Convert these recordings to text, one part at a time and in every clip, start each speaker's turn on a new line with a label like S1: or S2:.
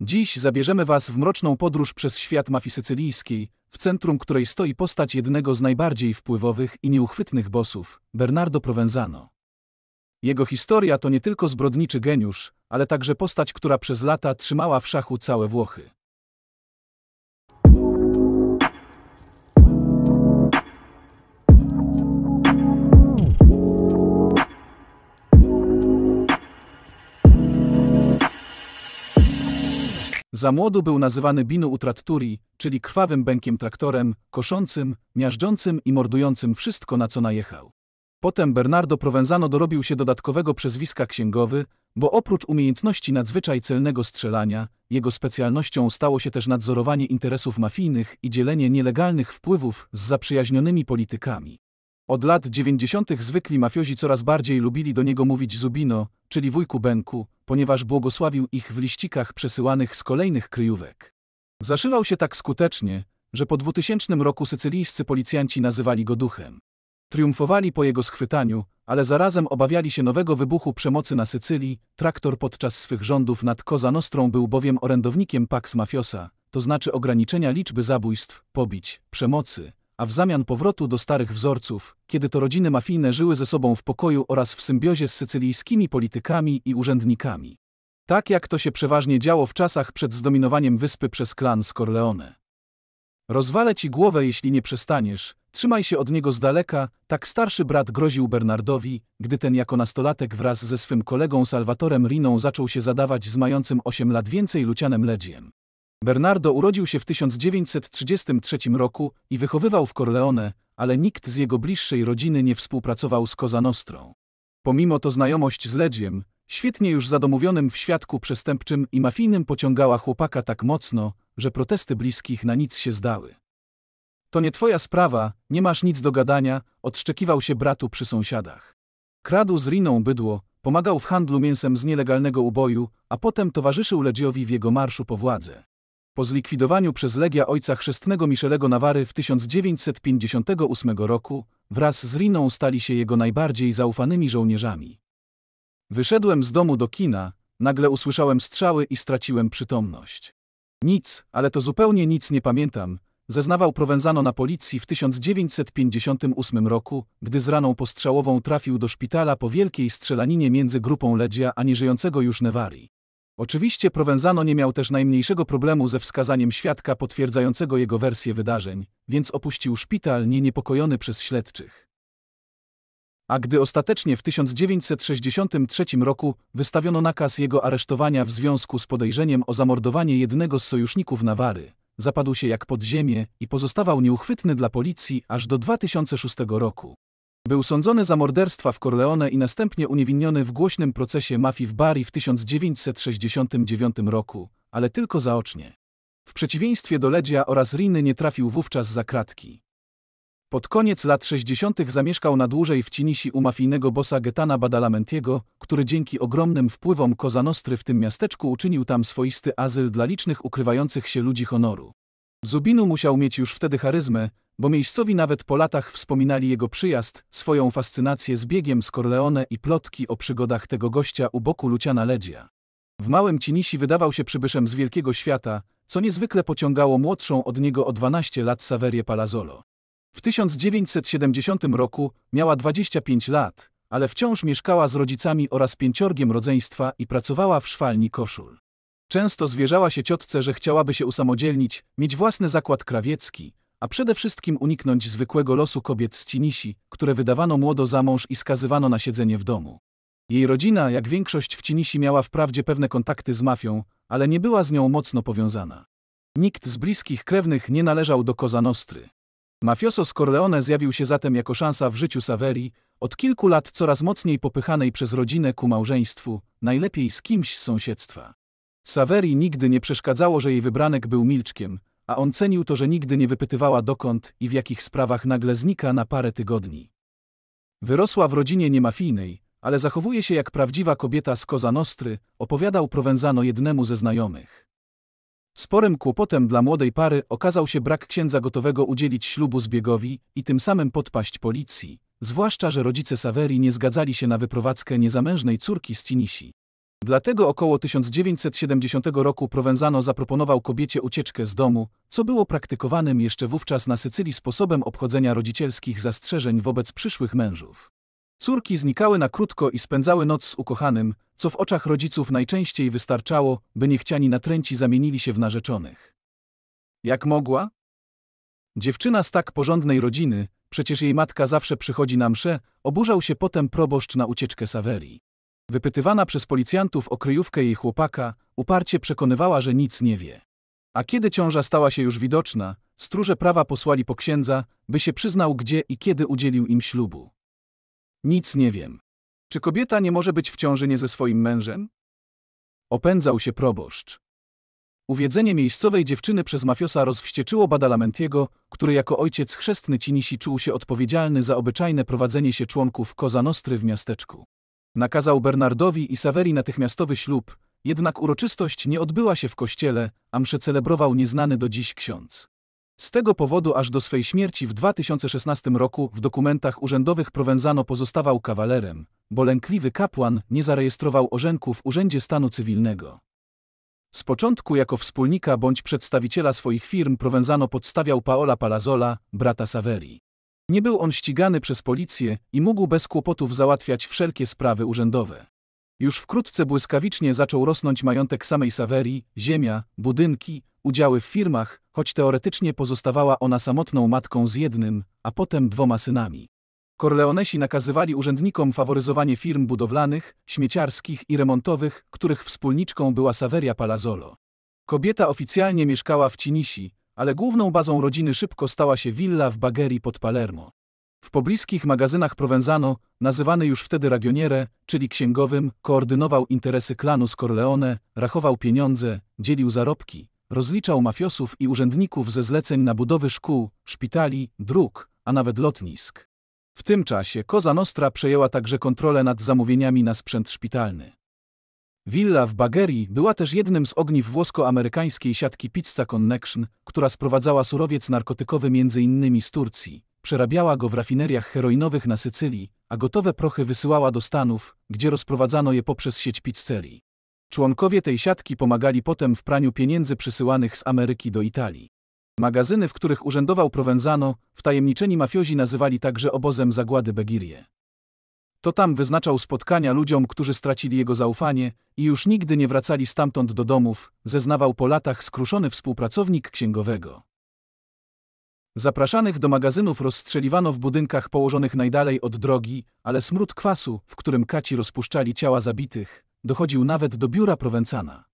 S1: Dziś zabierzemy Was w mroczną podróż przez świat mafii sycylijskiej, w centrum której stoi postać jednego z najbardziej wpływowych i nieuchwytnych bossów, Bernardo Provenzano. Jego historia to nie tylko zbrodniczy geniusz, ale także postać, która przez lata trzymała w szachu całe Włochy. Za młodu był nazywany binu utratturi, czyli krwawym bękiem traktorem, koszącym, miażdżącym i mordującym wszystko, na co najechał. Potem Bernardo Provenzano dorobił się dodatkowego przezwiska księgowy, bo oprócz umiejętności nadzwyczaj celnego strzelania, jego specjalnością stało się też nadzorowanie interesów mafijnych i dzielenie nielegalnych wpływów z zaprzyjaźnionymi politykami. Od lat dziewięćdziesiątych zwykli mafiozi coraz bardziej lubili do niego mówić Zubino, czyli wujku Benku, ponieważ błogosławił ich w liścikach przesyłanych z kolejnych kryjówek. Zaszywał się tak skutecznie, że po 2000 roku sycylijscy policjanci nazywali go duchem. Triumfowali po jego schwytaniu, ale zarazem obawiali się nowego wybuchu przemocy na Sycylii. Traktor podczas swych rządów nad Koza Nostrą był bowiem orędownikiem Pax Mafiosa, to znaczy ograniczenia liczby zabójstw, pobić, przemocy, a w zamian powrotu do starych wzorców, kiedy to rodziny mafijne żyły ze sobą w pokoju oraz w symbiozie z sycylijskimi politykami i urzędnikami. Tak jak to się przeważnie działo w czasach przed zdominowaniem wyspy przez klan Scorleone. Rozwalę ci głowę, jeśli nie przestaniesz, trzymaj się od niego z daleka, tak starszy brat groził Bernardowi, gdy ten jako nastolatek wraz ze swym kolegą Salvatorem Riną zaczął się zadawać z mającym 8 lat więcej Lucianem Ledziem. Bernardo urodził się w 1933 roku i wychowywał w Corleone, ale nikt z jego bliższej rodziny nie współpracował z Cosa Nostrą. Pomimo to znajomość z Ledziem, świetnie już zadomówionym w świadku przestępczym i mafijnym pociągała chłopaka tak mocno, że protesty bliskich na nic się zdały. To nie twoja sprawa, nie masz nic do gadania, odszczekiwał się bratu przy sąsiadach. Kradł z Riną bydło, pomagał w handlu mięsem z nielegalnego uboju, a potem towarzyszył Ledziowi w jego marszu po władzę. Po zlikwidowaniu przez Legia ojca chrzestnego Michelego Nawary w 1958 roku wraz z Riną stali się jego najbardziej zaufanymi żołnierzami. Wyszedłem z domu do kina, nagle usłyszałem strzały i straciłem przytomność. Nic, ale to zupełnie nic nie pamiętam, zeznawał Provenzano na policji w 1958 roku, gdy z raną postrzałową trafił do szpitala po wielkiej strzelaninie między grupą Ledzia a nieżyjącego już Newarii. Oczywiście Provenzano nie miał też najmniejszego problemu ze wskazaniem świadka potwierdzającego jego wersję wydarzeń, więc opuścił szpital nie niepokojony przez śledczych. A gdy ostatecznie w 1963 roku wystawiono nakaz jego aresztowania w związku z podejrzeniem o zamordowanie jednego z sojuszników Nawary, zapadł się jak pod ziemię i pozostawał nieuchwytny dla policji aż do 2006 roku. Był sądzony za morderstwa w Corleone i następnie uniewinniony w głośnym procesie mafii w Bari w 1969 roku, ale tylko zaocznie. W przeciwieństwie do Ledzia oraz Riny nie trafił wówczas za kratki. Pod koniec lat 60. zamieszkał na dłużej w Cinisi u mafijnego bossa Getana Badalamentiego, który dzięki ogromnym wpływom Kozanostry w tym miasteczku uczynił tam swoisty azyl dla licznych ukrywających się ludzi honoru. Zubinu musiał mieć już wtedy charyzmę, bo miejscowi nawet po latach wspominali jego przyjazd, swoją fascynację z biegiem z Corleone i plotki o przygodach tego gościa u boku Luciana Ledzia. W małym Cinisi wydawał się przybyszem z wielkiego świata, co niezwykle pociągało młodszą od niego o 12 lat Saverię Palazzolo. W 1970 roku miała 25 lat, ale wciąż mieszkała z rodzicami oraz pięciorgiem rodzeństwa i pracowała w szwalni koszul. Często zwierzała się ciotce, że chciałaby się usamodzielnić, mieć własny zakład krawiecki, a przede wszystkim uniknąć zwykłego losu kobiet z Cinisi, które wydawano młodo za mąż i skazywano na siedzenie w domu. Jej rodzina, jak większość w Cinisi, miała wprawdzie pewne kontakty z mafią, ale nie była z nią mocno powiązana. Nikt z bliskich krewnych nie należał do Koza Nostry. Mafioso z Corleone zjawił się zatem jako szansa w życiu Saverii, od kilku lat coraz mocniej popychanej przez rodzinę ku małżeństwu, najlepiej z kimś z sąsiedztwa. Saverii nigdy nie przeszkadzało, że jej wybranek był milczkiem, a on cenił to, że nigdy nie wypytywała dokąd i w jakich sprawach nagle znika na parę tygodni. Wyrosła w rodzinie niemafijnej, ale zachowuje się jak prawdziwa kobieta z Koza Nostry, opowiadał Provenzano jednemu ze znajomych. Sporym kłopotem dla młodej pary okazał się brak księdza gotowego udzielić ślubu zbiegowi i tym samym podpaść policji, zwłaszcza że rodzice Saverii nie zgadzali się na wyprowadzkę niezamężnej córki z Cinisi. Dlatego około 1970 roku Provenzano zaproponował kobiecie ucieczkę z domu, co było praktykowanym jeszcze wówczas na Sycylii sposobem obchodzenia rodzicielskich zastrzeżeń wobec przyszłych mężów. Córki znikały na krótko i spędzały noc z ukochanym, co w oczach rodziców najczęściej wystarczało, by niechciani natręci zamienili się w narzeczonych. Jak mogła? Dziewczyna z tak porządnej rodziny, przecież jej matka zawsze przychodzi na msze, oburzał się potem proboszcz na ucieczkę Sawerii. Wypytywana przez policjantów o kryjówkę jej chłopaka, uparcie przekonywała, że nic nie wie. A kiedy ciąża stała się już widoczna, stróże prawa posłali po księdza, by się przyznał gdzie i kiedy udzielił im ślubu. Nic nie wiem. Czy kobieta nie może być w ciąży nie ze swoim mężem? Opędzał się proboszcz. Uwiedzenie miejscowej dziewczyny przez mafiosa rozwścieczyło Badalamentiego, który jako ojciec chrzestny Cinisi czuł się odpowiedzialny za obyczajne prowadzenie się członków Koza Nostry w miasteczku. Nakazał Bernardowi i Saveri natychmiastowy ślub, jednak uroczystość nie odbyła się w kościele, a mszę celebrował nieznany do dziś ksiądz. Z tego powodu aż do swej śmierci w 2016 roku w dokumentach urzędowych Provenzano pozostawał kawalerem, bo lękliwy kapłan nie zarejestrował orzenku w Urzędzie Stanu Cywilnego. Z początku jako wspólnika bądź przedstawiciela swoich firm Provenzano podstawiał Paola Palazola, brata Saveri. Nie był on ścigany przez policję i mógł bez kłopotów załatwiać wszelkie sprawy urzędowe. Już wkrótce błyskawicznie zaczął rosnąć majątek samej Saverii, ziemia, budynki, udziały w firmach, choć teoretycznie pozostawała ona samotną matką z jednym, a potem dwoma synami. Corleonesi nakazywali urzędnikom faworyzowanie firm budowlanych, śmieciarskich i remontowych, których wspólniczką była Saveria Palazzolo. Kobieta oficjalnie mieszkała w Cinisi, ale główną bazą rodziny szybko stała się willa w Bagherii pod Palermo. W pobliskich magazynach Provenzano, nazywany już wtedy Ragioniere, czyli księgowym, koordynował interesy klanu z Corleone, rachował pieniądze, dzielił zarobki, rozliczał mafiosów i urzędników ze zleceń na budowy szkół, szpitali, dróg, a nawet lotnisk. W tym czasie Koza Nostra przejęła także kontrolę nad zamówieniami na sprzęt szpitalny. Willa w Bagheri była też jednym z ogniw włosko-amerykańskiej siatki Pizza Connection, która sprowadzała surowiec narkotykowy m.in. z Turcji, przerabiała go w rafineriach heroinowych na Sycylii, a gotowe prochy wysyłała do Stanów, gdzie rozprowadzano je poprzez sieć pizzerii. Członkowie tej siatki pomagali potem w praniu pieniędzy przysyłanych z Ameryki do Italii. Magazyny, w których urzędował Provenzano, wtajemniczeni mafiozi nazywali także obozem zagłady Begirie. To tam wyznaczał spotkania ludziom, którzy stracili jego zaufanie i już nigdy nie wracali stamtąd do domów, zeznawał po latach skruszony współpracownik księgowego. Zapraszanych do magazynów rozstrzeliwano w budynkach położonych najdalej od drogi, ale smród kwasu, w którym kaci rozpuszczali ciała zabitych, dochodził nawet do biura Prowenzana.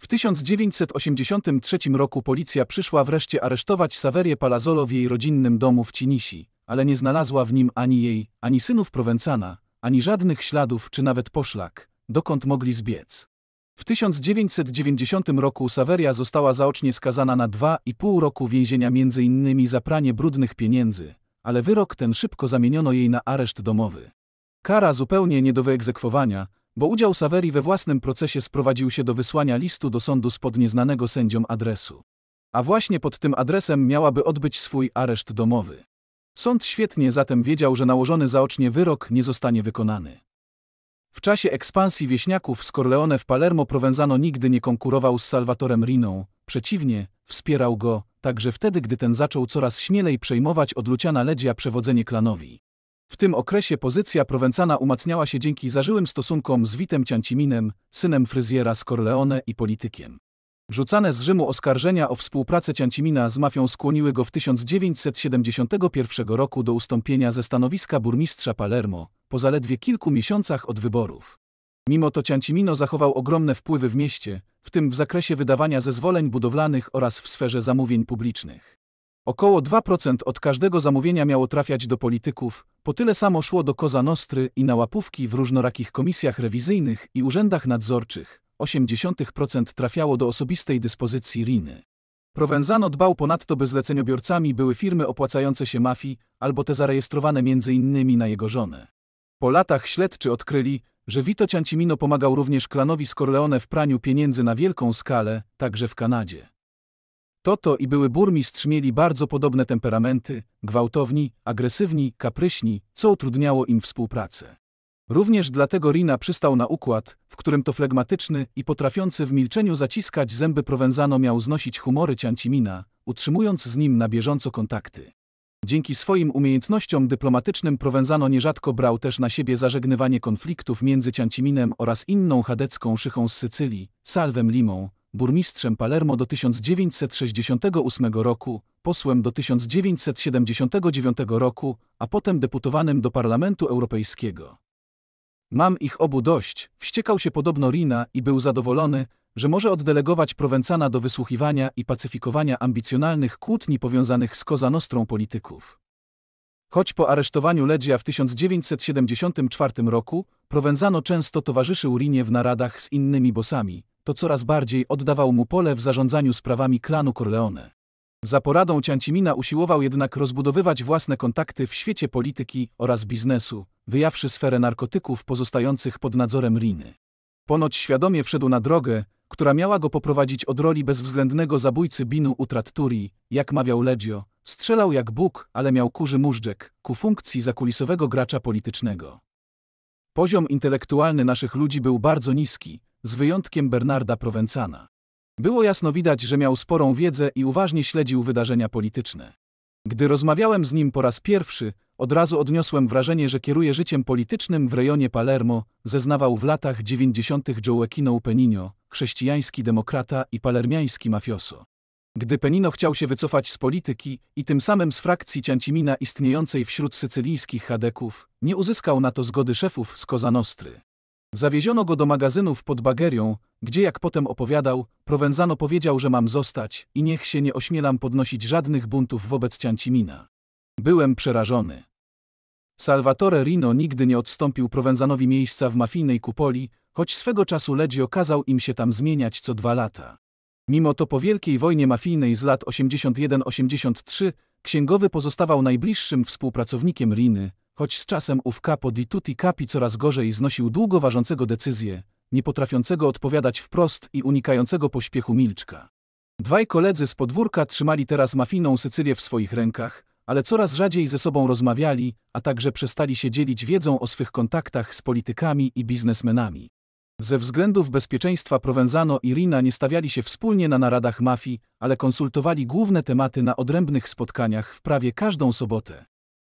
S1: W 1983 roku policja przyszła wreszcie aresztować Saverię Palazolo w jej rodzinnym domu w Cinisi, ale nie znalazła w nim ani jej, ani synów Prowencana, ani żadnych śladów czy nawet poszlak, dokąd mogli zbiec. W 1990 roku Saveria została zaocznie skazana na dwa i pół roku więzienia m.in. za pranie brudnych pieniędzy, ale wyrok ten szybko zamieniono jej na areszt domowy. Kara zupełnie nie do wyegzekwowania, bo udział Saverii we własnym procesie sprowadził się do wysłania listu do sądu spod nieznanego sędziom adresu. A właśnie pod tym adresem miałaby odbyć swój areszt domowy. Sąd świetnie zatem wiedział, że nałożony zaocznie wyrok nie zostanie wykonany. W czasie ekspansji wieśniaków z Corleone w Palermo Provenzano nigdy nie konkurował z Salvatorem Riną, przeciwnie, wspierał go, także wtedy, gdy ten zaczął coraz śmielej przejmować od Luciana Ledzia przewodzenie klanowi. W tym okresie pozycja Provenzana umacniała się dzięki zażyłym stosunkom z Witem Cianciminem, synem fryzjera z Corleone i politykiem. Rzucane z Rzymu oskarżenia o współpracę Ciancimina z mafią skłoniły go w 1971 roku do ustąpienia ze stanowiska burmistrza Palermo, po zaledwie kilku miesiącach od wyborów. Mimo to Ciancimino zachował ogromne wpływy w mieście, w tym w zakresie wydawania zezwoleń budowlanych oraz w sferze zamówień publicznych. Około 2% od każdego zamówienia miało trafiać do polityków, po tyle samo szło do Koza Nostry i na łapówki w różnorakich komisjach rewizyjnych i urzędach nadzorczych, 0,8% trafiało do osobistej dyspozycji Riny. Provenzano dbał ponadto, by zleceniobiorcami były firmy opłacające się mafii albo te zarejestrowane m.in. na jego żonę. Po latach śledczy odkryli, że Vito Ciancimino pomagał również klanowi Scorleone w praniu pieniędzy na wielką skalę, także w Kanadzie. Toto i były burmistrz mieli bardzo podobne temperamenty, gwałtowni, agresywni, kapryśni, co utrudniało im współpracę. Również dlatego Rina przystał na układ, w którym to flegmatyczny i potrafiący w milczeniu zaciskać zęby Provenzano miał znosić humory Ciancimina, utrzymując z nim na bieżąco kontakty. Dzięki swoim umiejętnościom dyplomatycznym Provenzano nierzadko brał też na siebie zażegnywanie konfliktów między Cianciminem oraz inną chadecką szychą z Sycylii, Salwem Limą, burmistrzem Palermo do 1968 roku, posłem do 1979 roku, a potem deputowanym do Parlamentu Europejskiego. Mam ich obu dość, wściekał się podobno Rina i był zadowolony, że może oddelegować Prowenzana do wysłuchiwania i pacyfikowania ambicjonalnych kłótni powiązanych z kozanostrą polityków. Choć po aresztowaniu Ledzia w 1974 roku Provenzano często towarzyszył Rinie w naradach z innymi bosami, to coraz bardziej oddawał mu pole w zarządzaniu sprawami klanu Corleone. Za poradą Ciancimina usiłował jednak rozbudowywać własne kontakty w świecie polityki oraz biznesu, wyjawszy sferę narkotyków pozostających pod nadzorem Riny. Ponoć świadomie wszedł na drogę, która miała go poprowadzić od roli bezwzględnego zabójcy Binu Utratturi, jak mawiał Ledzio, strzelał jak Bóg, ale miał kurzy móżdżek, ku funkcji zakulisowego gracza politycznego. Poziom intelektualny naszych ludzi był bardzo niski, z wyjątkiem Bernarda Provenzana. Było jasno widać, że miał sporą wiedzę i uważnie śledził wydarzenia polityczne. Gdy rozmawiałem z nim po raz pierwszy, od razu odniosłem wrażenie, że kieruje życiem politycznym w rejonie Palermo, zeznawał w latach 90. Joaquino Penino, chrześcijański demokrata i palermiański mafioso. Gdy Penino chciał się wycofać z polityki i tym samym z frakcji Ciancimina istniejącej wśród sycylijskich hadeków, nie uzyskał na to zgody szefów z Koza Nostry. Zawieziono go do magazynów pod Bagerią, gdzie jak potem opowiadał, Provenzano powiedział, że mam zostać i niech się nie ośmielam podnosić żadnych buntów wobec Ciancimina. Byłem przerażony. Salvatore Rino nigdy nie odstąpił Provenzanowi miejsca w mafijnej kupoli, choć swego czasu Legio kazał im się tam zmieniać co dwa lata. Mimo to po wielkiej wojnie mafijnej z lat 81-83 księgowy pozostawał najbliższym współpracownikiem Riny, Choć z czasem ów capo di tutti capi coraz gorzej znosił długo ważącego decyzje, nie potrafiącego odpowiadać wprost i unikającego pośpiechu milczka. Dwaj koledzy z podwórka trzymali teraz mafijną Sycylię w swoich rękach, ale coraz rzadziej ze sobą rozmawiali, a także przestali się dzielić wiedzą o swych kontaktach z politykami i biznesmenami. Ze względów bezpieczeństwa Provenzano i Rina nie stawiali się wspólnie na naradach mafii, ale konsultowali główne tematy na odrębnych spotkaniach w prawie każdą sobotę.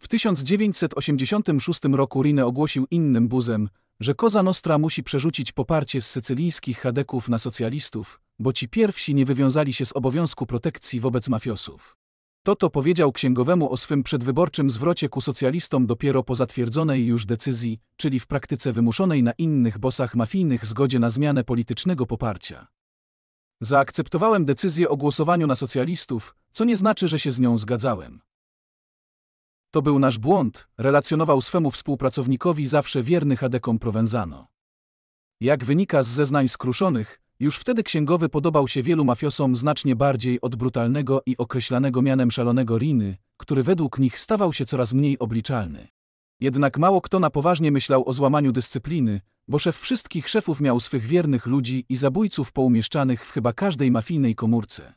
S1: W 1986 roku Rine ogłosił innym buzem, że Koza Nostra musi przerzucić poparcie z sycylijskich hadeków na socjalistów, bo ci pierwsi nie wywiązali się z obowiązku protekcji wobec mafiosów. Toto powiedział księgowemu o swym przedwyborczym zwrocie ku socjalistom dopiero po zatwierdzonej już decyzji, czyli w praktyce wymuszonej na innych bosach mafijnych zgodzie na zmianę politycznego poparcia. Zaakceptowałem decyzję o głosowaniu na socjalistów, co nie znaczy, że się z nią zgadzałem. To był nasz błąd, relacjonował swemu współpracownikowi zawsze wierny Adekom Provenzano. Jak wynika z zeznań skruszonych, już wtedy księgowy podobał się wielu mafiosom znacznie bardziej od brutalnego i określanego mianem szalonego Riny, który według nich stawał się coraz mniej obliczalny. Jednak mało kto na poważnie myślał o złamaniu dyscypliny, bo szef wszystkich szefów miał swych wiernych ludzi i zabójców poumieszczanych w chyba każdej mafijnej komórce.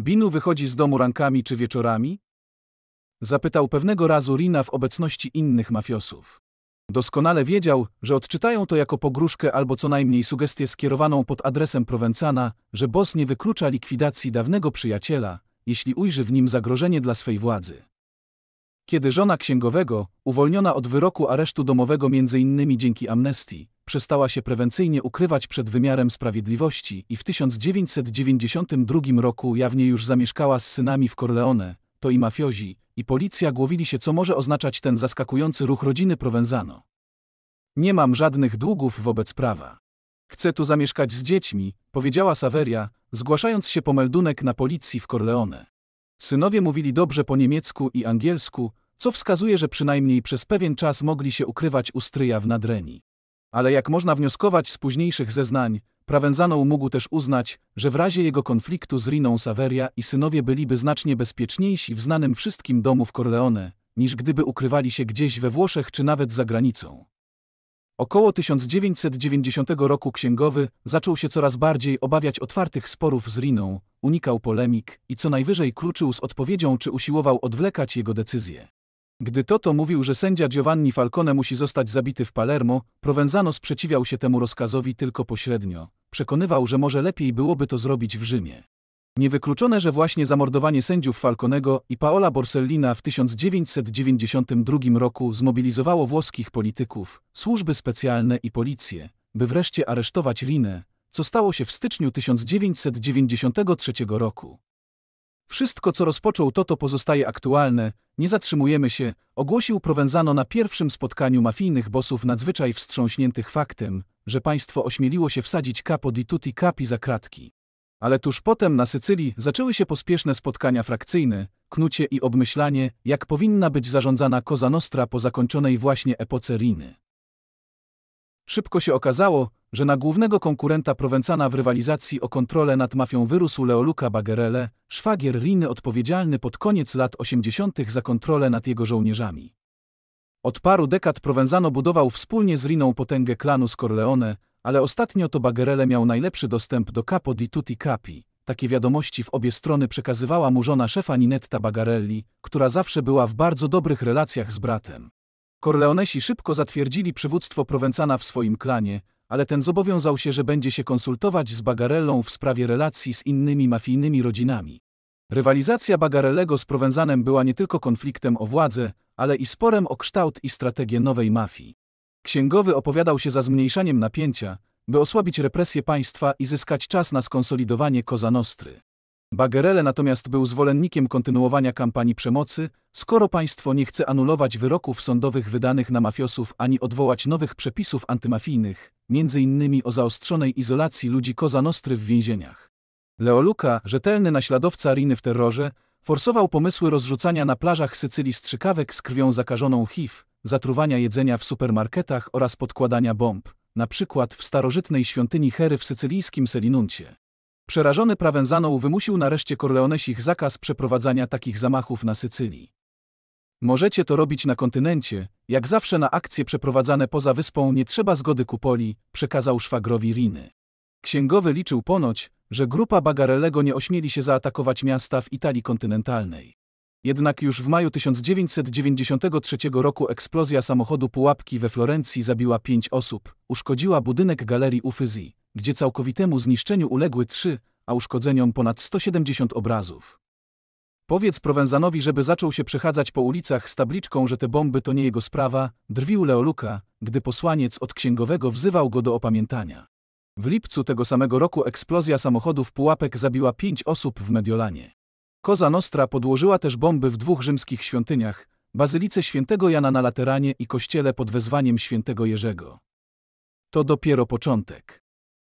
S1: Binu wychodzi z domu rankami czy wieczorami, Zapytał pewnego razu Rina w obecności innych mafiosów. Doskonale wiedział, że odczytają to jako pogróżkę albo co najmniej sugestię skierowaną pod adresem Prowenzana, że boss nie wyklucza likwidacji dawnego przyjaciela, jeśli ujrzy w nim zagrożenie dla swej władzy. Kiedy żona księgowego, uwolniona od wyroku aresztu domowego m.in. dzięki amnestii, przestała się prewencyjnie ukrywać przed wymiarem sprawiedliwości i w 1992 roku jawnie już zamieszkała z synami w Corleone, to i mafiozi, i policja głowili się, co może oznaczać ten zaskakujący ruch rodziny Provenzano. Nie mam żadnych długów wobec prawa. Chcę tu zamieszkać z dziećmi, powiedziała Saveria, zgłaszając się po meldunek na policji w Corleone. Synowie mówili dobrze po niemiecku i angielsku, co wskazuje, że przynajmniej przez pewien czas mogli się ukrywać u stryja w Nadrenii. Ale jak można wnioskować z późniejszych zeznań, Prawenzano mógł też uznać, że w razie jego konfliktu z Riną Saveria i synowie byliby znacznie bezpieczniejsi w znanym wszystkim domu w Corleone, niż gdyby ukrywali się gdzieś we Włoszech czy nawet za granicą. Około 1990 roku księgowy zaczął się coraz bardziej obawiać otwartych sporów z Riną, unikał polemik i co najwyżej kluczył z odpowiedzią czy usiłował odwlekać jego decyzję. Gdy Toto mówił, że sędzia Giovanni Falcone musi zostać zabity w Palermo, Provenzano sprzeciwiał się temu rozkazowi tylko pośrednio. Przekonywał, że może lepiej byłoby to zrobić w Rzymie. Niewykluczone, że właśnie zamordowanie sędziów Falconego i Paola Borsellina w 1992 roku zmobilizowało włoskich polityków, służby specjalne i policję, by wreszcie aresztować Linę, co stało się w styczniu 1993 roku. Wszystko, co rozpoczął Toto, pozostaje aktualne, nie zatrzymujemy się, ogłosił Provenzano na pierwszym spotkaniu mafijnych bosów nadzwyczaj wstrząśniętych faktem, że państwo ośmieliło się wsadzić capo di tutti capi za kratki. Ale tuż potem na Sycylii zaczęły się pospieszne spotkania frakcyjne, knucie i obmyślanie, jak powinna być zarządzana Koza Nostra po zakończonej właśnie epoce Riny. Szybko się okazało, że na głównego konkurenta Prowenzana w rywalizacji o kontrolę nad mafią wyrósł Leoluca Bagherele, szwagier Riny odpowiedzialny pod koniec lat 80. za kontrolę nad jego żołnierzami. Od paru dekad Provenzano budował wspólnie z Riną potęgę klanu Scorleone, ale ostatnio to Bagherele miał najlepszy dostęp do Capo di Tutti Capi. Takie wiadomości w obie strony przekazywała mu żona szefa Ninetta Bagarelli, która zawsze była w bardzo dobrych relacjach z bratem. Corleonesi szybko zatwierdzili przywództwo Prowenzana w swoim klanie, ale ten zobowiązał się, że będzie się konsultować z Bagarellą w sprawie relacji z innymi mafijnymi rodzinami. Rywalizacja Bagarellego z Prowenzanem była nie tylko konfliktem o władzę, ale i sporem o kształt i strategię nowej mafii. Księgowy opowiadał się za zmniejszaniem napięcia, by osłabić represje państwa i zyskać czas na skonsolidowanie Koza Nostry. Bagherele natomiast był zwolennikiem kontynuowania kampanii przemocy, skoro państwo nie chce anulować wyroków sądowych wydanych na mafiosów ani odwołać nowych przepisów antymafijnych, m.in. o zaostrzonej izolacji ludzi kozanostry w więzieniach. Leoluca, rzetelny naśladowca Riny w terrorze, forsował pomysły rozrzucania na plażach Sycylii strzykawek z krwią zakażoną HIV, zatruwania jedzenia w supermarketach oraz podkładania bomb, na przykład w starożytnej świątyni Hery w sycylijskim Selinuncie. Przerażony Prawenzaną wymusił nareszcie Corleonesich zakaz przeprowadzania takich zamachów na Sycylii. Możecie to robić na kontynencie, jak zawsze na akcje przeprowadzane poza wyspą nie trzeba zgody kupoli, przekazał szwagrowi Riny. Księgowy liczył ponoć, że grupa Bagarellego nie ośmieli się zaatakować miasta w Italii kontynentalnej. Jednak już w maju 1993 roku eksplozja samochodu pułapki we Florencji zabiła pięć osób, uszkodziła budynek galerii Uffizi, gdzie całkowitemu zniszczeniu uległy trzy, a uszkodzeniom ponad 170 obrazów. Powiedz Prowenzanowi, żeby zaczął się przechadzać po ulicach z tabliczką, że te bomby to nie jego sprawa, drwił Leoluka, gdy posłaniec od księgowego wzywał go do opamiętania. W lipcu tego samego roku eksplozja samochodów pułapek zabiła pięć osób w Mediolanie. Koza Nostra podłożyła też bomby w dwóch rzymskich świątyniach, Bazylice Świętego Jana na Lateranie i kościele pod wezwaniem Świętego Jerzego. To dopiero początek.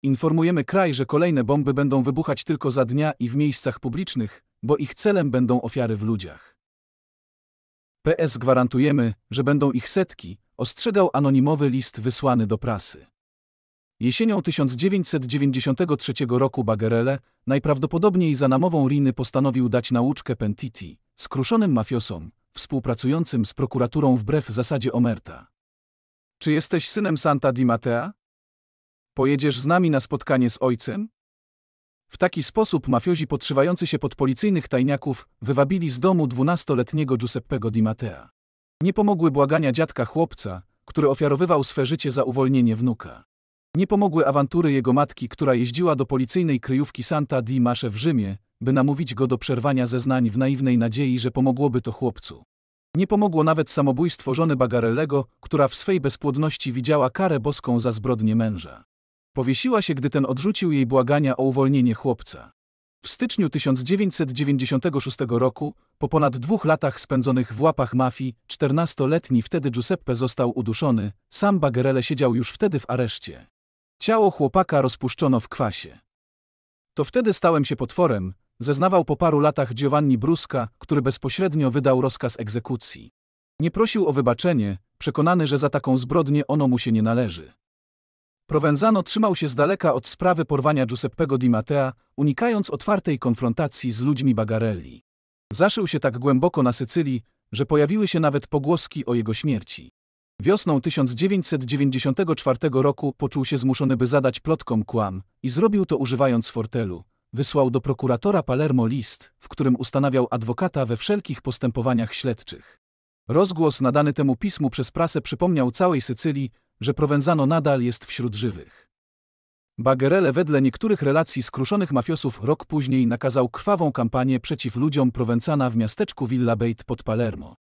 S1: Informujemy kraj, że kolejne bomby będą wybuchać tylko za dnia i w miejscach publicznych, bo ich celem będą ofiary w ludziach. PS gwarantujemy, że będą ich setki, ostrzegał anonimowy list wysłany do prasy. Jesienią 1993 roku Bagerele, najprawdopodobniej za namową Riny postanowił dać nauczkę Pentiti, skruszonym mafiosom, współpracującym z prokuraturą wbrew zasadzie Omerta. Czy jesteś synem Santa Di Matea? Pojedziesz z nami na spotkanie z ojcem? W taki sposób mafiozi podszywający się pod policyjnych tajniaków wywabili z domu dwunastoletniego Giuseppego Di Mattea. Nie pomogły błagania dziadka chłopca, który ofiarowywał swe życie za uwolnienie wnuka. Nie pomogły awantury jego matki, która jeździła do policyjnej kryjówki Santa di Masze w Rzymie, by namówić go do przerwania zeznań w naiwnej nadziei, że pomogłoby to chłopcu. Nie pomogło nawet samobójstwo żony Bagarellego, która w swej bezpłodności widziała karę boską za zbrodnię męża. Powiesiła się, gdy ten odrzucił jej błagania o uwolnienie chłopca. W styczniu 1996 roku, po ponad dwóch latach spędzonych w łapach mafii, 14-letni wtedy Giuseppe został uduszony, sam Bagerele siedział już wtedy w areszcie. Ciało chłopaka rozpuszczono w kwasie. To wtedy stałem się potworem, zeznawał po paru latach Giovanni Bruska, który bezpośrednio wydał rozkaz egzekucji. Nie prosił o wybaczenie, przekonany, że za taką zbrodnię ono mu się nie należy. Provenzano trzymał się z daleka od sprawy porwania Giuseppego Di Mattea, unikając otwartej konfrontacji z ludźmi Bagarelli. Zaszył się tak głęboko na Sycylii, że pojawiły się nawet pogłoski o jego śmierci. Wiosną 1994 roku poczuł się zmuszony, by zadać plotkom kłam i zrobił to używając fortelu. Wysłał do prokuratora Palermo list, w którym ustanawiał adwokata we wszelkich postępowaniach śledczych. Rozgłos nadany temu pismu przez prasę przypomniał całej Sycylii, że Provenzano nadal jest wśród żywych. Bagherele wedle niektórych relacji skruszonych mafiosów rok później nakazał krwawą kampanię przeciw ludziom Provenzana w miasteczku Villa Beit pod Palermo.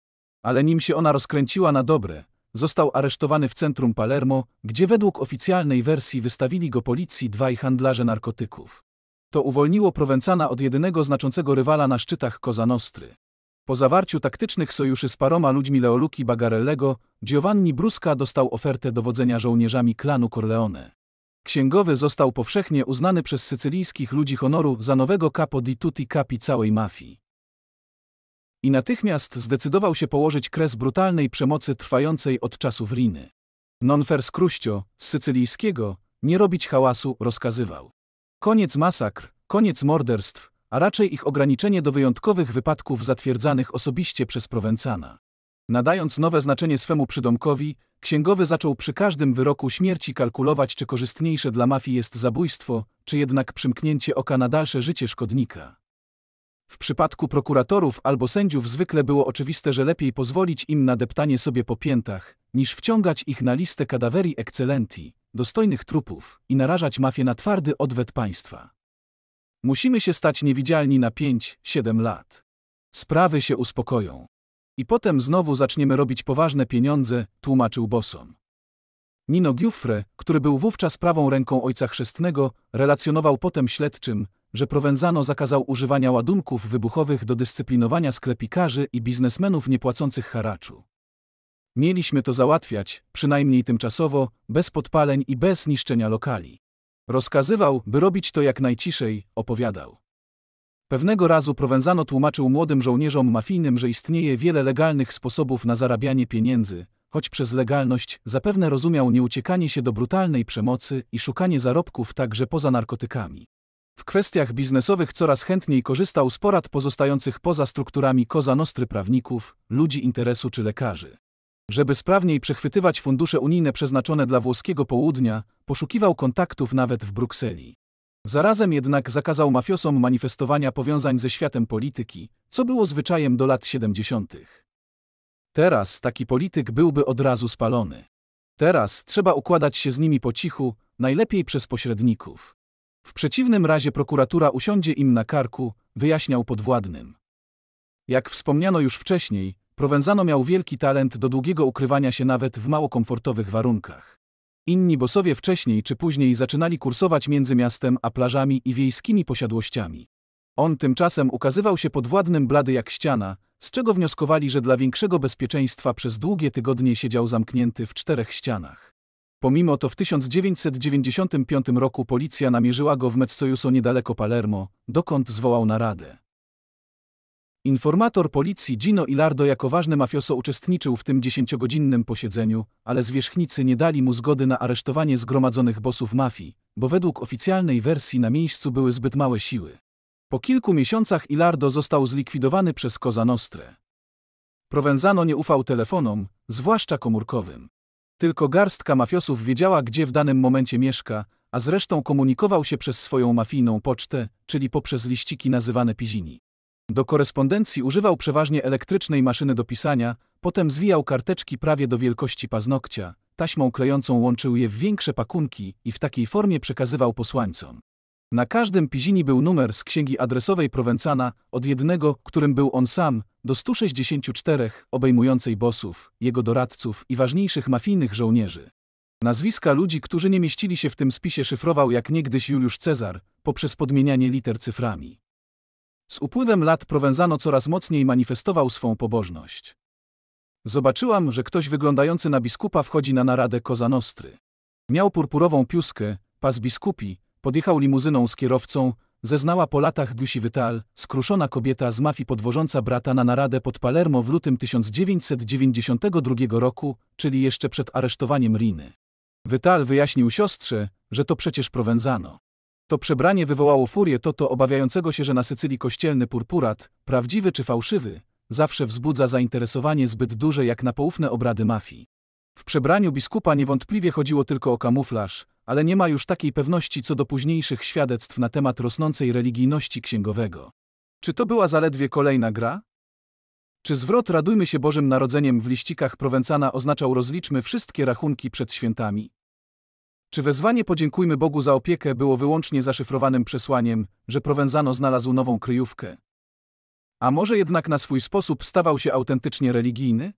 S1: Ale nim się ona rozkręciła na dobre, został aresztowany w centrum Palermo, gdzie według oficjalnej wersji wystawili go policji dwaj handlarze narkotyków. To uwolniło Provenzana od jedynego znaczącego rywala na szczytach Koza Nostry. Po zawarciu taktycznych sojuszy z paroma ludźmi Leoluki Bagarellego, Giovanni Brusca dostał ofertę dowodzenia żołnierzami klanu Corleone. Księgowy został powszechnie uznany przez sycylijskich ludzi honoru za nowego capo di tutti capi całej mafii. I natychmiast zdecydował się położyć kres brutalnej przemocy trwającej od czasów Riny. Non fers cruścio, z sycylijskiego, nie robić hałasu, rozkazywał. Koniec masakr, koniec morderstw, a raczej ich ograniczenie do wyjątkowych wypadków zatwierdzanych osobiście przez Prowenzana. Nadając nowe znaczenie swemu przydomkowi, księgowy zaczął przy każdym wyroku śmierci kalkulować, czy korzystniejsze dla mafii jest zabójstwo, czy jednak przymknięcie oka na dalsze życie szkodnika. W przypadku prokuratorów albo sędziów zwykle było oczywiste, że lepiej pozwolić im na deptanie sobie po piętach, niż wciągać ich na listę kadaweri excellenti, dostojnych trupów i narażać mafię na twardy odwet państwa. Musimy się stać niewidzialni na 5-7 lat. Sprawy się uspokoją. I potem znowu zaczniemy robić poważne pieniądze, tłumaczył Boson. Nino Giuffre, który był wówczas prawą ręką ojca chrzestnego, relacjonował potem śledczym, że Provenzano zakazał używania ładunków wybuchowych do dyscyplinowania sklepikarzy i biznesmenów niepłacących haraczu. Mieliśmy to załatwiać, przynajmniej tymczasowo, bez podpaleń i bez niszczenia lokali. Rozkazywał, by robić to jak najciszej, opowiadał. Pewnego razu Prowenzano tłumaczył młodym żołnierzom mafijnym, że istnieje wiele legalnych sposobów na zarabianie pieniędzy, choć przez legalność zapewne rozumiał nieuciekanie się do brutalnej przemocy i szukanie zarobków także poza narkotykami. W kwestiach biznesowych coraz chętniej korzystał z porad pozostających poza strukturami koza nostry prawników, ludzi interesu czy lekarzy. Żeby sprawniej przechwytywać fundusze unijne przeznaczone dla włoskiego południa, poszukiwał kontaktów nawet w Brukseli. Zarazem jednak zakazał mafiosom manifestowania powiązań ze światem polityki, co było zwyczajem do lat 70. Teraz taki polityk byłby od razu spalony. Teraz trzeba układać się z nimi po cichu, najlepiej przez pośredników. W przeciwnym razie prokuratura usiądzie im na karku, wyjaśniał podwładnym. Jak wspomniano już wcześniej, Provenzano miał wielki talent do długiego ukrywania się nawet w mało komfortowych warunkach. Inni bosowie wcześniej czy później zaczynali kursować między miastem a plażami i wiejskimi posiadłościami. On tymczasem ukazywał się podwładnym blady jak ściana, z czego wnioskowali, że dla większego bezpieczeństwa przez długie tygodnie siedział zamknięty w czterech ścianach. Pomimo to w 1995 roku policja namierzyła go w Mezzojuso niedaleko Palermo, dokąd zwołał naradę. Informator policji Gino Ilardo jako ważny mafioso uczestniczył w tym dziesięciogodzinnym posiedzeniu, ale zwierzchnicy nie dali mu zgody na aresztowanie zgromadzonych bosów mafii, bo według oficjalnej wersji na miejscu były zbyt małe siły. Po kilku miesiącach Ilardo został zlikwidowany przez Cosa Nostre. Provenzano nie ufał telefonom, zwłaszcza komórkowym. Tylko garstka mafiosów wiedziała, gdzie w danym momencie mieszka, a zresztą komunikował się przez swoją mafijną pocztę, czyli poprzez liściki nazywane pizini. Do korespondencji używał przeważnie elektrycznej maszyny do pisania, potem zwijał karteczki prawie do wielkości paznokcia, taśmą klejącą łączył je w większe pakunki i w takiej formie przekazywał posłańcom. Na każdym pizini był numer z księgi adresowej Prowenzana, od jednego, którym był on sam, do 164, obejmującej bosów, jego doradców i ważniejszych mafijnych żołnierzy. Nazwiska ludzi, którzy nie mieścili się w tym spisie szyfrował jak niegdyś Juliusz Cezar, poprzez podmienianie liter cyframi. Z upływem lat Prowenzano coraz mocniej manifestował swą pobożność. Zobaczyłam, że ktoś wyglądający na biskupa wchodzi na naradę Kozanostry. Miał purpurową piuskę, pas biskupi, podjechał limuzyną z kierowcą, zeznała po latach Giusi Wytal, skruszona kobieta z mafii podwożąca brata na naradę pod Palermo w lutym 1992 roku, czyli jeszcze przed aresztowaniem Riny. Wytal wyjaśnił siostrze, że to przecież Prowenzano. To przebranie wywołało furię Toto obawiającego się, że na Sycylii kościelny purpurat, prawdziwy czy fałszywy, zawsze wzbudza zainteresowanie zbyt duże jak na poufne obrady mafii. W przebraniu biskupa niewątpliwie chodziło tylko o kamuflaż, ale nie ma już takiej pewności co do późniejszych świadectw na temat rosnącej religijności księgowego. Czy to była zaledwie kolejna gra? Czy zwrot Radujmy się Bożym Narodzeniem w liścikach prowencana oznaczał rozliczmy wszystkie rachunki przed świętami? Czy wezwanie Podziękujmy Bogu za opiekę było wyłącznie zaszyfrowanym przesłaniem, że Provenzano znalazł nową kryjówkę? A może jednak na swój sposób stawał się autentycznie religijny?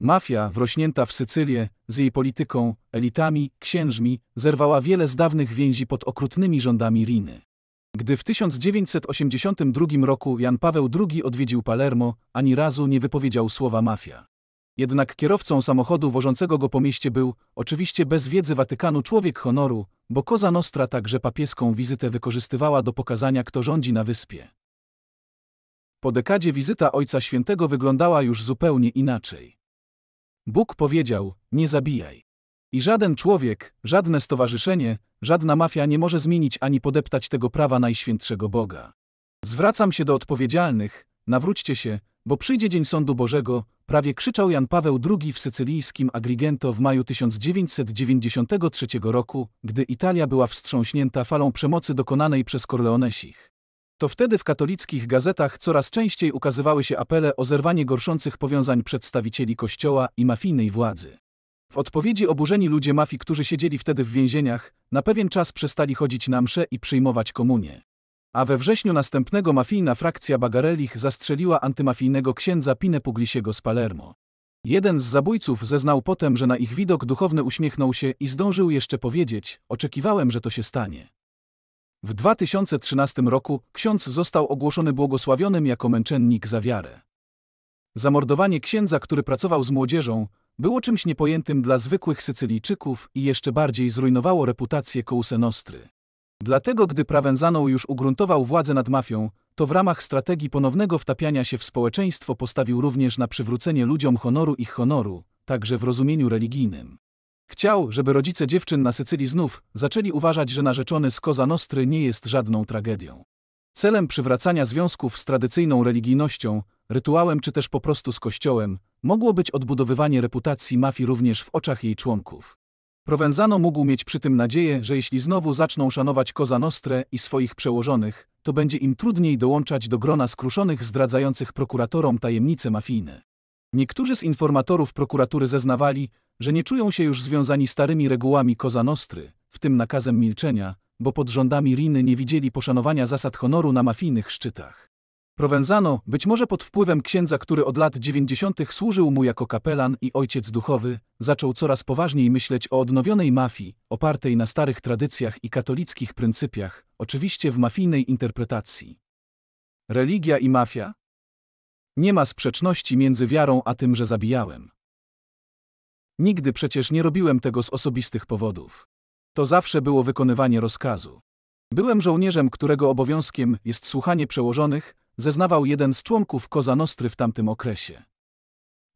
S1: Mafia, wrośnięta w Sycylię, z jej polityką, elitami, księżmi, zerwała wiele z dawnych więzi pod okrutnymi rządami Riny. Gdy w 1982 roku Jan Paweł II odwiedził Palermo, ani razu nie wypowiedział słowa mafia. Jednak kierowcą samochodu wożącego go po mieście był, oczywiście bez wiedzy Watykanu, człowiek honoru, bo Koza Nostra także papieską wizytę wykorzystywała do pokazania, kto rządzi na wyspie. Po dekadzie wizyta Ojca Świętego wyglądała już zupełnie inaczej. Bóg powiedział, nie zabijaj. I żaden człowiek, żadne stowarzyszenie, żadna mafia nie może zmienić ani podeptać tego prawa Najświętszego Boga. Zwracam się do odpowiedzialnych, nawróćcie się, bo przyjdzie Dzień Sądu Bożego, prawie krzyczał Jan Paweł II w sycylijskim Agrigento w maju 1993 roku, gdy Italia była wstrząśnięta falą przemocy dokonanej przez Corleonesich. To wtedy w katolickich gazetach coraz częściej ukazywały się apele o zerwanie gorszących powiązań przedstawicieli kościoła i mafijnej władzy. W odpowiedzi oburzeni ludzie mafii, którzy siedzieli wtedy w więzieniach, na pewien czas przestali chodzić na msze i przyjmować komunię a we wrześniu następnego mafijna frakcja Bagarellich zastrzeliła antymafijnego księdza Pinę Puglisiego z Palermo. Jeden z zabójców zeznał potem, że na ich widok duchowny uśmiechnął się i zdążył jeszcze powiedzieć: Oczekiwałem, że to się stanie. W 2013 roku ksiądz został ogłoszony błogosławionym jako męczennik za wiarę. Zamordowanie księdza, który pracował z młodzieżą, było czymś niepojętym dla zwykłych Sycylijczyków i jeszcze bardziej zrujnowało reputację Kołuse Nostry. Dlatego gdy Pravenzaną już ugruntował władzę nad mafią, to w ramach strategii ponownego wtapiania się w społeczeństwo postawił również na przywrócenie ludziom honoru ich honoru, także w rozumieniu religijnym. Chciał, żeby rodzice dziewczyn na Sycylii znów zaczęli uważać, że narzeczony z Koza Nostry nie jest żadną tragedią. Celem przywracania związków z tradycyjną religijnością, rytuałem czy też po prostu z kościołem, mogło być odbudowywanie reputacji mafii również w oczach jej członków. Provenzano mógł mieć przy tym nadzieję, że jeśli znowu zaczną szanować Koza Nostre i swoich przełożonych, to będzie im trudniej dołączać do grona skruszonych zdradzających prokuratorom tajemnice mafijne. Niektórzy z informatorów prokuratury zeznawali, że nie czują się już związani starymi regułami Koza Nostry, w tym nakazem milczenia, bo pod rządami Riny nie widzieli poszanowania zasad honoru na mafijnych szczytach. Provenzano, być może pod wpływem księdza, który od lat dziewięćdziesiątych służył mu jako kapelan i ojciec duchowy, zaczął coraz poważniej myśleć o odnowionej mafii, opartej na starych tradycjach i katolickich pryncypiach, oczywiście w mafijnej interpretacji. Religia i mafia? Nie ma sprzeczności między wiarą a tym, że zabijałem. Nigdy przecież nie robiłem tego z osobistych powodów. To zawsze było wykonywanie rozkazu. Byłem żołnierzem, którego obowiązkiem jest słuchanie przełożonych, zeznawał jeden z członków Koza Nostry w tamtym okresie.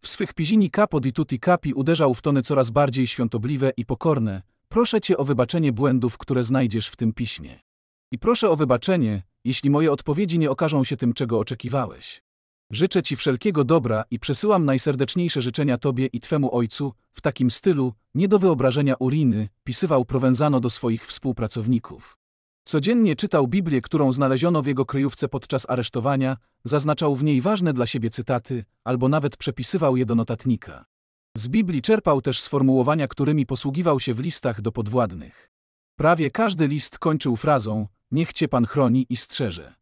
S1: W swych pizini capo di tutti capi uderzał w tony coraz bardziej świątobliwe i pokorne. Proszę cię o wybaczenie błędów, które znajdziesz w tym piśmie. I proszę o wybaczenie, jeśli moje odpowiedzi nie okażą się tym, czego oczekiwałeś. Życzę ci wszelkiego dobra i przesyłam najserdeczniejsze życzenia tobie i twemu ojcu, w takim stylu, nie do wyobrażenia uriny, pisywał Provenzano do swoich współpracowników. Codziennie czytał Biblię, którą znaleziono w jego kryjówce podczas aresztowania, zaznaczał w niej ważne dla siebie cytaty, albo nawet przepisywał je do notatnika. Z Biblii czerpał też sformułowania, którymi posługiwał się w listach do podwładnych. Prawie każdy list kończył frazą: Niech cię Pan chroni i strzeże.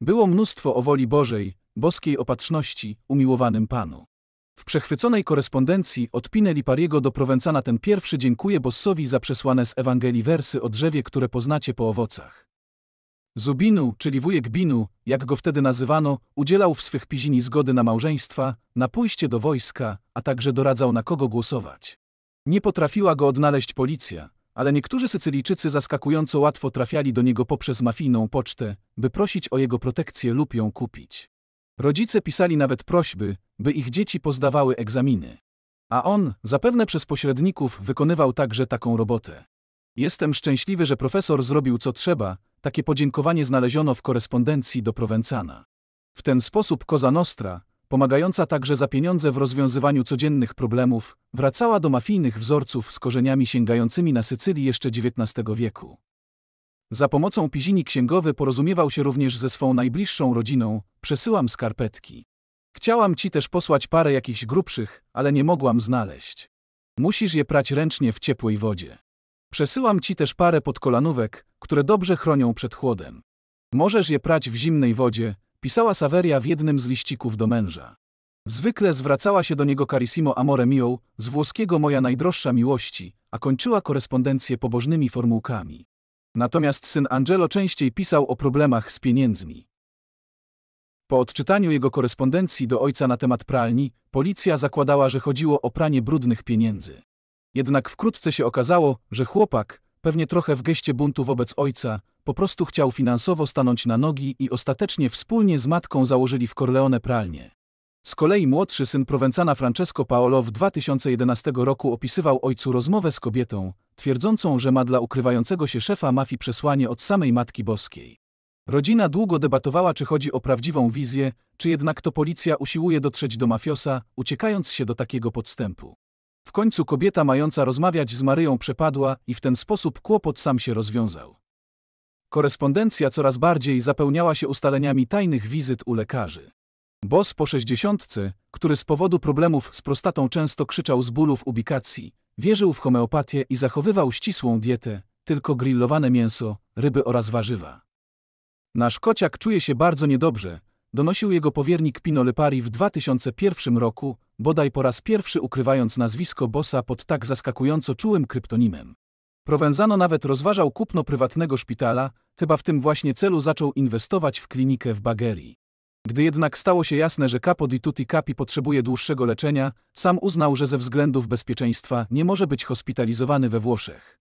S1: Było mnóstwo o woli Bożej, boskiej opatrzności, umiłowanym Panu. W przechwyconej korespondencji od Pinelli Pariego do Prowenzana ten pierwszy dziękuje Bossowi za przesłane z Ewangelii wersy o drzewie, które poznacie po owocach. Zubinu, czyli wujek Binu, jak go wtedy nazywano, udzielał w swych pizini zgody na małżeństwa, na pójście do wojska, a także doradzał na kogo głosować. Nie potrafiła go odnaleźć policja, ale niektórzy Sycylijczycy zaskakująco łatwo trafiali do niego poprzez mafijną pocztę, by prosić o jego protekcję lub ją kupić. Rodzice pisali nawet prośby, by ich dzieci pozdawały egzaminy. A on, zapewne przez pośredników, wykonywał także taką robotę. Jestem szczęśliwy, że profesor zrobił co trzeba, takie podziękowanie znaleziono w korespondencji do Prowenzana. W ten sposób Koza Nostra, pomagająca także za pieniądze w rozwiązywaniu codziennych problemów, wracała do mafijnych wzorców z korzeniami sięgającymi na Sycylii jeszcze XIX wieku. Za pomocą pizini księgowy porozumiewał się również ze swą najbliższą rodziną, przesyłam skarpetki. Chciałam ci też posłać parę jakichś grubszych, ale nie mogłam znaleźć. Musisz je prać ręcznie w ciepłej wodzie. Przesyłam ci też parę podkolanówek, które dobrze chronią przed chłodem. Możesz je prać w zimnej wodzie, pisała Saveria w jednym z liścików do męża. Zwykle zwracała się do niego carissimo amore mio, z włoskiego moja najdroższa miłości, a kończyła korespondencję pobożnymi formułkami. Natomiast syn Angelo częściej pisał o problemach z pieniędzmi. Po odczytaniu jego korespondencji do ojca na temat pralni, policja zakładała, że chodziło o pranie brudnych pieniędzy. Jednak wkrótce się okazało, że chłopak, pewnie trochę w geście buntu wobec ojca, po prostu chciał finansowo stanąć na nogi i ostatecznie wspólnie z matką założyli w Corleone pralnię. Z kolei młodszy syn Prowencana Francesco Paolo w 2011 roku opisywał ojcu rozmowę z kobietą, twierdzącą, że ma dla ukrywającego się szefa mafii przesłanie od samej Matki Boskiej. Rodzina długo debatowała, czy chodzi o prawdziwą wizję, czy jednak to policja usiłuje dotrzeć do mafiosa, uciekając się do takiego podstępu. W końcu kobieta mająca rozmawiać z Maryją przepadła i w ten sposób kłopot sam się rozwiązał. Korespondencja coraz bardziej zapełniała się ustaleniami tajnych wizyt u lekarzy. Bos po 60, który z powodu problemów z prostatą często krzyczał z bólu w ubikacji, wierzył w homeopatię i zachowywał ścisłą dietę, tylko grillowane mięso, ryby oraz warzywa. Nasz kociak czuje się bardzo niedobrze, donosił jego powiernik Pino Lepari w 2001 roku, bodaj po raz pierwszy ukrywając nazwisko Bossa pod tak zaskakująco czułym kryptonimem. Provenzano nawet rozważał kupno prywatnego szpitala, chyba w tym właśnie celu zaczął inwestować w klinikę w Bagerii. Gdy jednak stało się jasne, że Capo di Tutti Capi potrzebuje dłuższego leczenia, sam uznał, że ze względów bezpieczeństwa nie może być hospitalizowany we Włoszech.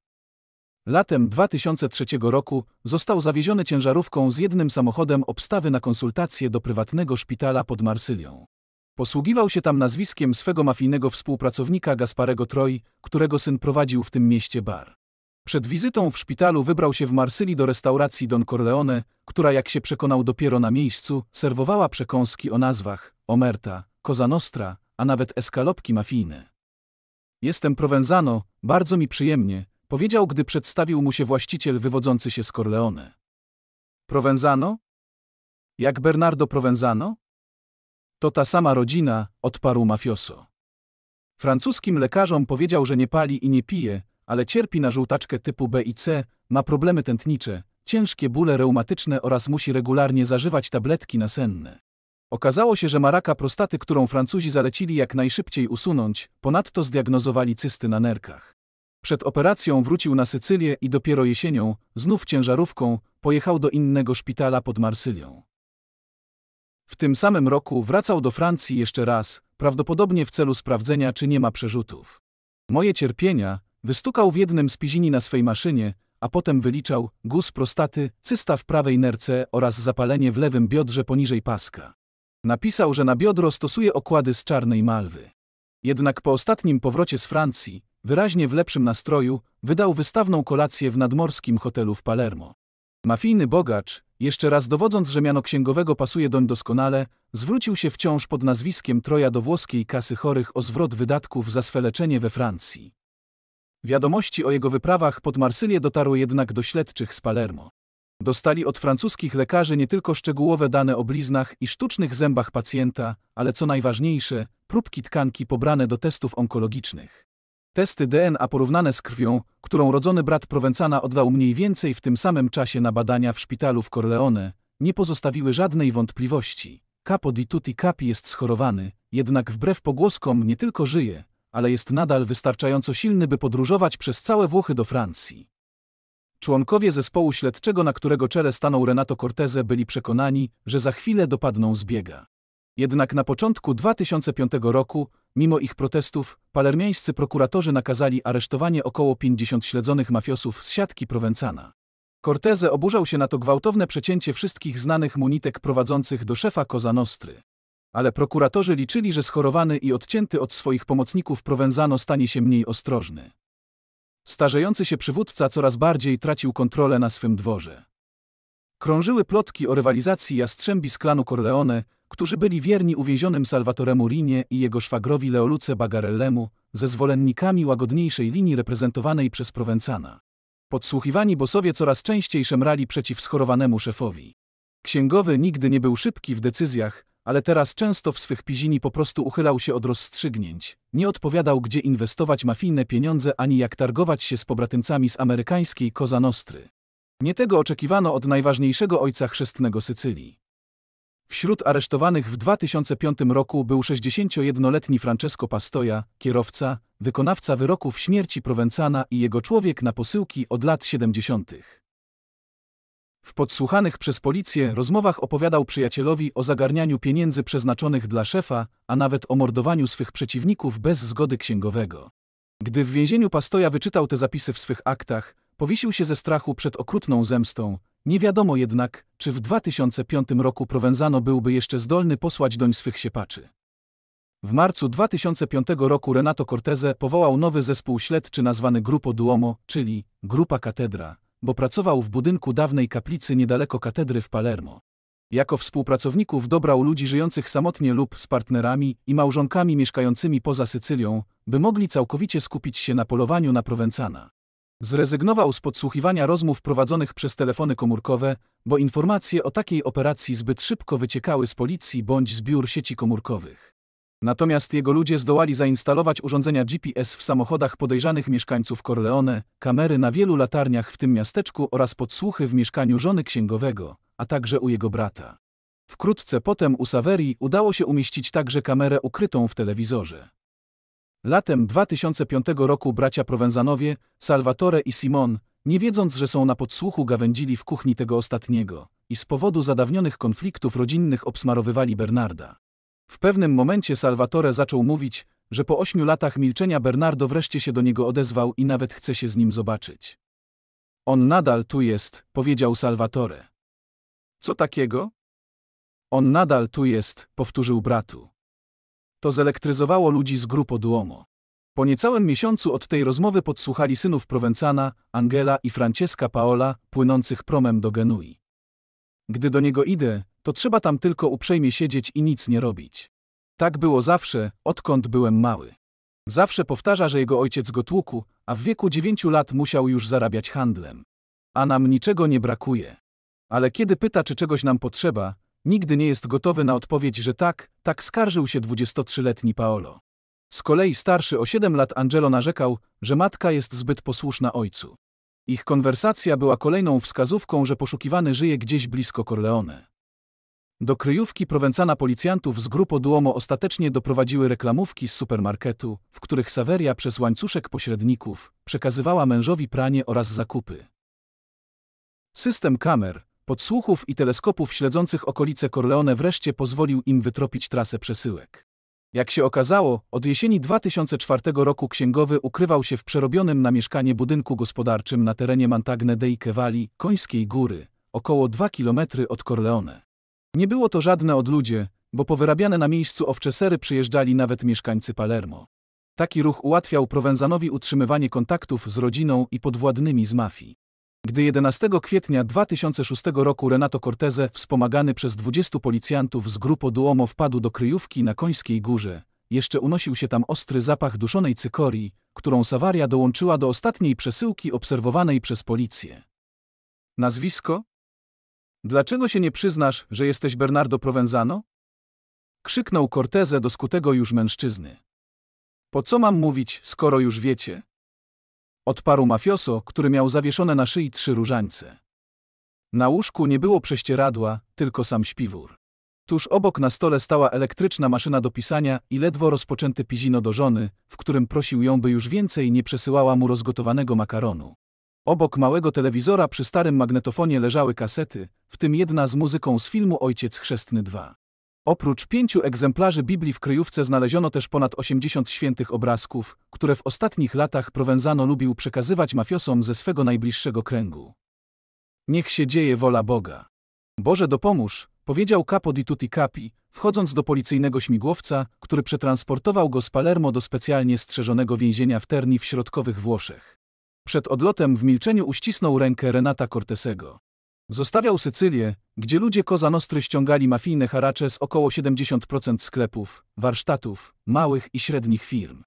S1: Latem 2003 roku został zawieziony ciężarówką z jednym samochodem obstawy na konsultację do prywatnego szpitala pod Marsylią. Posługiwał się tam nazwiskiem swego mafijnego współpracownika Gasparego Troi, którego syn prowadził w tym mieście bar. Przed wizytą w szpitalu wybrał się w Marsylii do restauracji Don Corleone, która jak się przekonał dopiero na miejscu, serwowała przekąski o nazwach Omerta, Cosa Nostra, a nawet eskalopki mafijne. Jestem Provenzano, bardzo mi przyjemnie, powiedział, gdy przedstawił mu się właściciel wywodzący się z Corleone. Provenzano? Jak Bernardo Provenzano? To ta sama rodzina, odparł mafioso. Francuskim lekarzom powiedział, że nie pali i nie pije, ale cierpi na żółtaczkę typu B i C, ma problemy tętnicze, ciężkie bóle reumatyczne oraz musi regularnie zażywać tabletki nasenne. Okazało się, że ma raka prostaty, którą Francuzi zalecili jak najszybciej usunąć, ponadto zdiagnozowali cysty na nerkach. Przed operacją wrócił na Sycylię i dopiero jesienią, znów ciężarówką, pojechał do innego szpitala pod Marsylią. W tym samym roku wracał do Francji jeszcze raz, prawdopodobnie w celu sprawdzenia, czy nie ma przerzutów. Moje cierpienia, Wystukał w jednym z pizini na swej maszynie, a potem wyliczał guz prostaty, cysta w prawej nerce oraz zapalenie w lewym biodrze poniżej paska. Napisał, że na biodro stosuje okłady z czarnej malwy. Jednak po ostatnim powrocie z Francji, wyraźnie w lepszym nastroju, wydał wystawną kolację w nadmorskim hotelu w Palermo. Mafijny bogacz, jeszcze raz dowodząc, że miano księgowego pasuje doń doskonale, zwrócił się wciąż pod nazwiskiem Troja do włoskiej kasy chorych o zwrot wydatków za swe leczenie we Francji. Wiadomości o jego wyprawach pod Marsylię dotarły jednak do śledczych z Palermo. Dostali od francuskich lekarzy nie tylko szczegółowe dane o bliznach i sztucznych zębach pacjenta, ale co najważniejsze, próbki tkanki pobrane do testów onkologicznych. Testy DNA porównane z krwią, którą rodzony brat Prowenzana oddał mniej więcej w tym samym czasie na badania w szpitalu w Corleone, nie pozostawiły żadnej wątpliwości. Capo di Tutti Capi jest schorowany, jednak wbrew pogłoskom nie tylko żyje, ale jest nadal wystarczająco silny, by podróżować przez całe Włochy do Francji. Członkowie zespołu śledczego, na którego czele stanął Renato Cortese, byli przekonani, że za chwilę dopadną zbiega. Jednak na początku 2005 roku, mimo ich protestów, palermiańscy prokuratorzy nakazali aresztowanie około 50 śledzonych mafiosów z siatki Prowenzana. Cortese oburzał się na to gwałtowne przecięcie wszystkich znanych munitek prowadzących do szefa Koza Nostry ale prokuratorzy liczyli, że schorowany i odcięty od swoich pomocników Provenzano stanie się mniej ostrożny. Starzejący się przywódca coraz bardziej tracił kontrolę na swym dworze. Krążyły plotki o rywalizacji jastrzębi z klanu Corleone, którzy byli wierni uwięzionym Salvatoremu Rinie i jego szwagrowi Leoluce Bagarellemu, ze zwolennikami łagodniejszej linii reprezentowanej przez Provenzana. Podsłuchiwani bosowie coraz częściej szemrali przeciw schorowanemu szefowi. Księgowy nigdy nie był szybki w decyzjach, ale teraz często w swych pizini po prostu uchylał się od rozstrzygnięć. Nie odpowiadał, gdzie inwestować mafijne pieniądze, ani jak targować się z pobratymcami z amerykańskiej Koza Nostry. Nie tego oczekiwano od najważniejszego ojca chrzestnego Sycylii. Wśród aresztowanych w 2005 roku był 61-letni Francesco Pastoja, kierowca, wykonawca wyroków śmierci Prowenzana i jego człowiek na posyłki od lat 70. W podsłuchanych przez policję rozmowach opowiadał przyjacielowi o zagarnianiu pieniędzy przeznaczonych dla szefa, a nawet o mordowaniu swych przeciwników bez zgody księgowego. Gdy w więzieniu Pastoja wyczytał te zapisy w swych aktach, powiesił się ze strachu przed okrutną zemstą. Nie wiadomo jednak, czy w 2005 roku Prowenzano byłby jeszcze zdolny posłać doń swych siepaczy. W marcu 2005 roku Renato Cortese powołał nowy zespół śledczy nazwany Grupo Duomo, czyli Grupa Katedra, bo pracował w budynku dawnej kaplicy niedaleko katedry w Palermo. Jako współpracowników dobrał ludzi żyjących samotnie lub z partnerami i małżonkami mieszkającymi poza Sycylią, by mogli całkowicie skupić się na polowaniu na Prowenzana. Zrezygnował z podsłuchiwania rozmów prowadzonych przez telefony komórkowe, bo informacje o takiej operacji zbyt szybko wyciekały z policji bądź z biur sieci komórkowych. Natomiast jego ludzie zdołali zainstalować urządzenia GPS w samochodach podejrzanych mieszkańców Corleone, kamery na wielu latarniach w tym miasteczku oraz podsłuchy w mieszkaniu żony księgowego, a także u jego brata. Wkrótce potem u Saverii udało się umieścić także kamerę ukrytą w telewizorze. Latem 2005 roku bracia Provenzanowie, Salvatore i Simon, nie wiedząc, że są na podsłuchu, gawędzili w kuchni tego ostatniego i z powodu zadawnionych konfliktów rodzinnych obsmarowywali Bernarda. W pewnym momencie Salvatore zaczął mówić, że po ośmiu latach milczenia Bernardo wreszcie się do niego odezwał i nawet chce się z nim zobaczyć. On nadal tu jest, powiedział Salvatore. Co takiego? On nadal tu jest, powtórzył bratu. To zelektryzowało ludzi z Grupo Duomo. Po niecałym miesiącu od tej rozmowy podsłuchali synów Prowenzana, Angela i Francesca Paola, płynących promem do Genui. Gdy do niego idę, to trzeba tam tylko uprzejmie siedzieć i nic nie robić. Tak było zawsze, odkąd byłem mały. Zawsze powtarza, że jego ojciec go tłukł, a w wieku dziewięciu lat musiał już zarabiać handlem. A nam niczego nie brakuje. Ale kiedy pyta, czy czegoś nam potrzeba, nigdy nie jest gotowy na odpowiedź, że tak, tak skarżył się 23-letni Paolo. Z kolei starszy o 7 lat Angelo narzekał, że matka jest zbyt posłuszna ojcu. Ich konwersacja była kolejną wskazówką, że poszukiwany żyje gdzieś blisko Corleone. Do kryjówki prowencana policjantów z Grupo Duomo ostatecznie doprowadziły reklamówki z supermarketu, w których Saveria przez łańcuszek pośredników przekazywała mężowi pranie oraz zakupy. System kamer, podsłuchów i teleskopów śledzących okolice Corleone wreszcie pozwolił im wytropić trasę przesyłek. Jak się okazało, od jesieni 2004 roku księgowy ukrywał się w przerobionym na mieszkanie budynku gospodarczym na terenie Montagne dei Cavalli, Końskiej Góry, około 2 km od Corleone. Nie było to żadne odludzie, bo powyrabiane na miejscu owczesery przyjeżdżali nawet mieszkańcy Palermo. Taki ruch ułatwiał Prowenzanowi utrzymywanie kontaktów z rodziną i podwładnymi z mafii. Gdy 11 kwietnia 2006 roku Renato Cortese, wspomagany przez 20 policjantów z grupo Duomo wpadł do kryjówki na Końskiej Górze, jeszcze unosił się tam ostry zapach duszonej cykorii, którą Savaria dołączyła do ostatniej przesyłki obserwowanej przez policję. Nazwisko? Dlaczego się nie przyznasz, że jesteś Bernardo Provenzano? Krzyknął Cortese do skutego już mężczyzny. Po co mam mówić, skoro już wiecie? Odparł mafioso, który miał zawieszone na szyi trzy różańce. Na łóżku nie było prześcieradła, tylko sam śpiwór. Tuż obok na stole stała elektryczna maszyna do pisania i ledwo rozpoczęte pizino do żony, w którym prosił ją, by już więcej nie przesyłała mu rozgotowanego makaronu. Obok małego telewizora przy starym magnetofonie leżały kasety, w tym jedna z muzyką z filmu Ojciec Chrzestny 2. Oprócz pięciu egzemplarzy Biblii w kryjówce znaleziono też ponad 80 świętych obrazków, które w ostatnich latach Provenzano lubił przekazywać mafiosom ze swego najbliższego kręgu. Niech się dzieje wola Boga. Boże dopomóż, powiedział capo di tutti capi, wchodząc do policyjnego śmigłowca, który przetransportował go z Palermo do specjalnie strzeżonego więzienia w Terni w środkowych Włoszech. Przed odlotem w milczeniu uścisnął rękę Renata Cortesego. Zostawiał Sycylię, gdzie ludzie Koza Nostry ściągali mafijne haracze z około 70% sklepów, warsztatów, małych i średnich firm.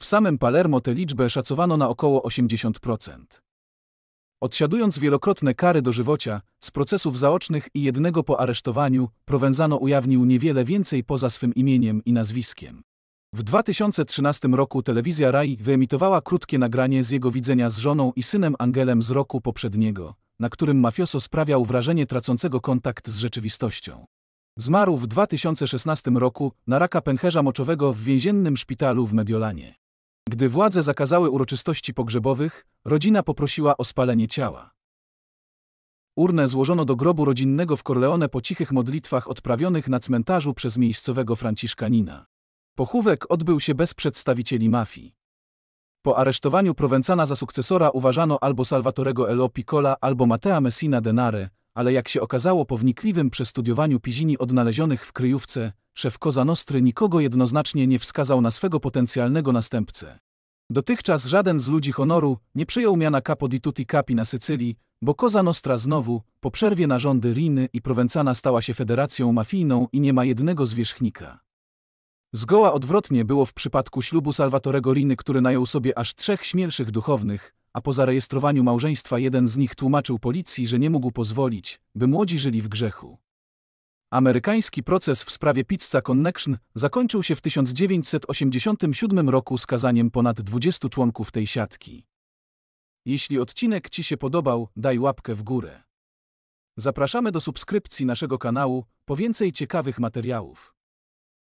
S1: W samym Palermo tę liczbę szacowano na około 80%. Odsiadując wielokrotne kary dożywocia, z procesów zaocznych i jednego po aresztowaniu, Provenzano ujawnił niewiele więcej poza swym imieniem i nazwiskiem. W 2013 roku telewizja Rai wyemitowała krótkie nagranie z jego widzenia z żoną i synem Angelem z roku poprzedniego, na którym mafioso sprawiał wrażenie tracącego kontakt z rzeczywistością. Zmarł w 2016 roku na raka pęcherza moczowego w więziennym szpitalu w Mediolanie. Gdy władze zakazały uroczystości pogrzebowych, rodzina poprosiła o spalenie ciała. Urnę złożono do grobu rodzinnego w Corleone po cichych modlitwach odprawionych na cmentarzu przez miejscowego Franciszkanina. Pochówek odbył się bez przedstawicieli mafii. Po aresztowaniu Prowenzana za sukcesora uważano albo Salvatorego Elo Piccola, albo Matea Messina Denare, ale jak się okazało po wnikliwym przestudiowaniu pizini odnalezionych w kryjówce, szef Koza Nostry nikogo jednoznacznie nie wskazał na swego potencjalnego następcę. Dotychczas żaden z ludzi honoru nie przyjął miana capo di tutti capi na Sycylii, bo Koza Nostra znowu, po przerwie na rządy Riny i Prowenzana stała się federacją mafijną i nie ma jednego zwierzchnika. Zgoła odwrotnie było w przypadku ślubu Salvatorego Riny, który najął sobie aż trzech śmielszych duchownych, a po zarejestrowaniu małżeństwa jeden z nich tłumaczył policji, że nie mógł pozwolić, by młodzi żyli w grzechu. Amerykański proces w sprawie Pizza Connection zakończył się w 1987 roku skazaniem ponad 20 członków tej siatki. Jeśli odcinek Ci się podobał, daj łapkę w górę. Zapraszamy do subskrypcji naszego kanału po więcej ciekawych materiałów.